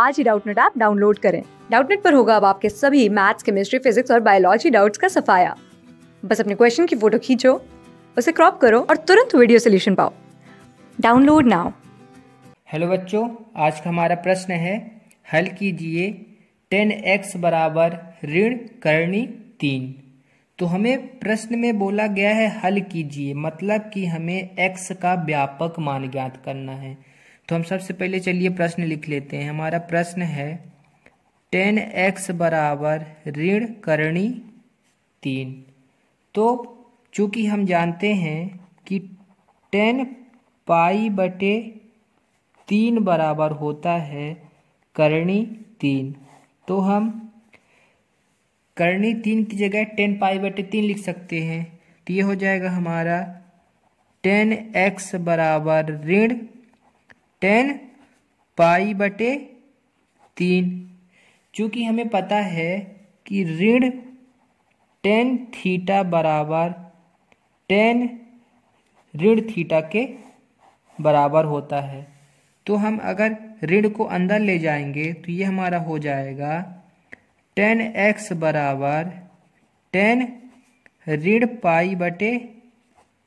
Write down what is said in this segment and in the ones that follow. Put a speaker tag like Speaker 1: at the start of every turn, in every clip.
Speaker 1: आज ही Doubtnut app download करें डाउटनेट पर होगा अब आपके सभी मैथ्स केमिस्ट्री फिजिक्स और बायोलॉजी डाउट्स का सफाया बस अपने क्वेश्चन की फोटो खींचो उसे क्रॉप करो और तुरंत वीडियो सोल्यूशन पाओ डाउनलोड नाउ
Speaker 2: हेलो बच्चों आज का हमारा प्रश्न है हल कीजिए टेन एक्स बराबर ऋण करणी तीन तो हमें प्रश्न में बोला गया है हल कीजिए मतलब कि हमें एक्स का व्यापक मान ज्ञात करना है तो हम सबसे पहले चलिए प्रश्न लिख लेते हैं हमारा प्रश्न है टेन एक्स बराबर ऋण करणी तीन तो चूंकि हम जानते हैं कि टेन पाई बटे तीन बराबर होता है करणी तीन तो हम करणी तीन की जगह टेन पाई बटे तीन लिख सकते हैं तो ये हो जाएगा हमारा टेन एक्स बराबर ऋण टेन पाई बटे तीन चूँकि हमें पता है कि ऋण टेन थीटा बराबर टेन ऋण थीटा के बराबर होता है तो हम अगर ऋण को अंदर ले जाएंगे तो ये हमारा हो जाएगा टेन एक्स बराबर टेन ऋण पाई बटे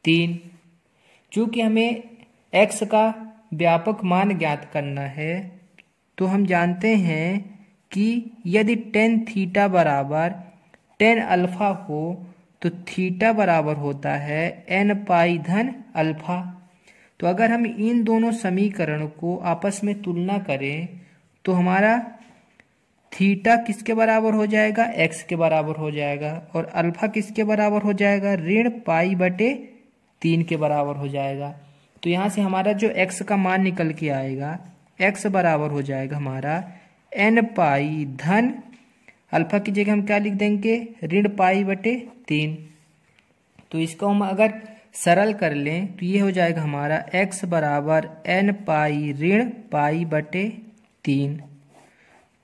Speaker 2: तीन चूँकि हमें एक्स का व्यापक मान ज्ञात करना है तो हम जानते हैं कि यदि टेन थीटा बराबर टेन अल्फा हो तो थीटा बराबर होता है एन पाई धन अल्फा तो अगर हम इन दोनों समीकरण को आपस में तुलना करें तो हमारा थीटा किसके बराबर हो जाएगा एक्स के बराबर हो जाएगा और अल्फा किसके बराबर हो जाएगा ऋण पाई बटे तीन के बराबर हो जाएगा तो यहाँ से हमारा जो एक्स का मान निकल के आएगा एक्स बराबर हो जाएगा हमारा एन पाई धन अल्फा की जगह हम क्या लिख देंगे ऋण पाई बटे तीन तो इसको हम अगर सरल कर लें तो ये हो जाएगा हमारा x बराबर एन पाई ऋण पाई बटे तीन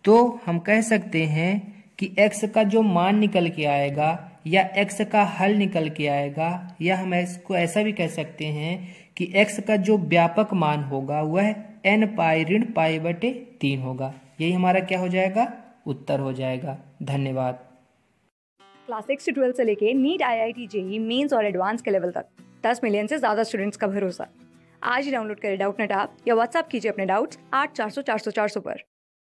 Speaker 2: तो हम कह सकते हैं कि x का जो मान निकल के आएगा या x का हल निकल के आएगा या हम इसको ऐसा भी कह सकते हैं कि x का जो व्यापक मान होगा वह एन पाई ऋण पाई बटे तीन होगा यही हमारा क्या हो जाएगा उत्तर हो जाएगा धन्यवाद
Speaker 1: क्लास सिक्स से ट्वेल्थ से लेके NEET I I T JEE mains और एडवांस के लेवल तक दस मिलियन से ज़्यादा स्टूडेंट्स का भरोसा आज ही डाउनलोड करें डाउट नेट आप या व्हाट्सअप कीजिए अपने डाउट्स आठ चार सौ चार सौ चार सौ पर